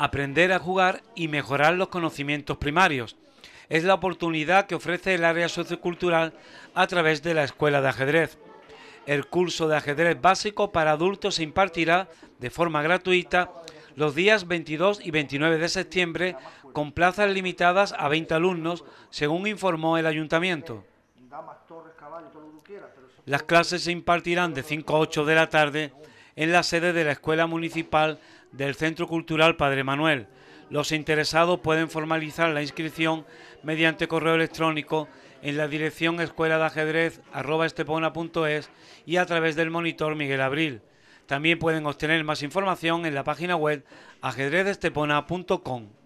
aprender a jugar y mejorar los conocimientos primarios. Es la oportunidad que ofrece el área sociocultural a través de la escuela de ajedrez. El curso de ajedrez básico para adultos se impartirá de forma gratuita los días 22 y 29 de septiembre con plazas limitadas a 20 alumnos, según informó el ayuntamiento. Las clases se impartirán de 5 a 8 de la tarde en la sede de la Escuela Municipal del Centro Cultural Padre Manuel. Los interesados pueden formalizar la inscripción mediante correo electrónico en la dirección escuela de ajedrez estepona.es y a través del monitor Miguel Abril. También pueden obtener más información en la página web ajedrezestepona.com.